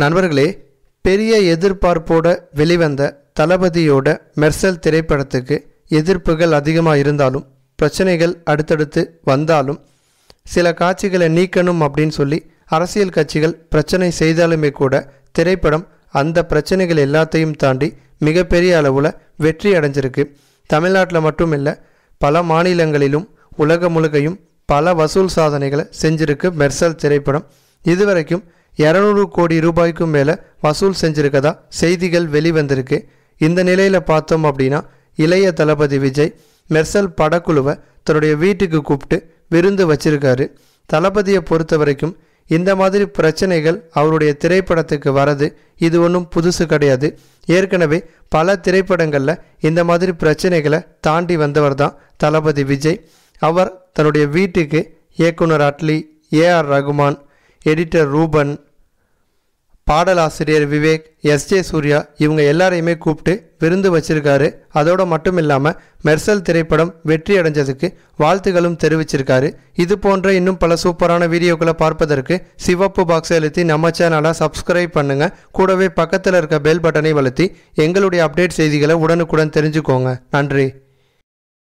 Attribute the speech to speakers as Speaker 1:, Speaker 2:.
Speaker 1: நண்பர்களே பெரிய எதிர்பார்ப்போடு வெளிவந்த தளபதியோட மெர்சல் திரைப்படத்துக்கு எதிர்ப்புகள் அதிகமாக இருந்தாலும் பிரச்சனைகள் அடுத்தடுத்து வந்தாலும் சில காட்சிகளை நீக்கணும் அப்படின்னு சொல்லி அரசியல் கட்சிகள் பிரச்சனை செய்தாலுமே கூட திரைப்படம் அந்த பிரச்சனைகள் எல்லாத்தையும் தாண்டி மிகப்பெரிய அளவில் வெற்றி அடைஞ்சிருக்கு தமிழ்நாட்டில் மட்டும் இல்லை பல மாநிலங்களிலும் உலகம் முழுகையும் பல வசூல் சாதனைகளை செஞ்சிருக்கு மெர்சல் திரைப்படம் இதுவரைக்கும் இரநூறு கோடி ரூபாய்க்கும் மேலே வசூல் செஞ்சுருக்கதா செய்திகள் வெளிவந்திருக்கு இந்த நிலையில் பார்த்தோம் அப்படின்னா இளைய தளபதி விஜய் மெர்சல் படக்குழுவை தன்னுடைய வீட்டுக்கு கூப்பிட்டு விருந்து வச்சிருக்காரு தளபதியை பொறுத்த வரைக்கும் இந்த மாதிரி பிரச்சனைகள் அவருடைய திரைப்படத்துக்கு வரது இது ஒன்றும் புதுசு கிடையாது ஏற்கனவே பல திரைப்படங்களில் இந்த மாதிரி பிரச்சனைகளை தாண்டி வந்தவர் தான் தளபதி விஜய் அவர் தன்னுடைய வீட்டுக்கு இயக்குனர் Atlee A R Rahman editor Ruben பாடலாசிரியர் விவேக் எஸ் ஜே சூர்யா இவங்க எல்லாரையுமே கூப்பிட்டு விருந்து வச்சிருக்காரு அதோடு மட்டும் இல்லாமல் மெர்சல் திரைப்படம் வெற்றி அடைஞ்சதுக்கு வாழ்த்துகளும் தெரிவிச்சிருக்காரு இது போன்ற இன்னும் பல சூப்பரான வீடியோக்களை பார்ப்பதற்கு சிவப்பு பாக்ஸ் அழுத்தி நம்ம சேனலாக சப்ஸ்கிரைப் பண்ணுங்கள் கூடவே பக்கத்தில் இருக்க பெல் பட்டனை வளர்த்தி எங்களுடைய அப்டேட் செய்திகளை உடனுக்குடன் தெரிஞ்சுக்கோங்க நன்றி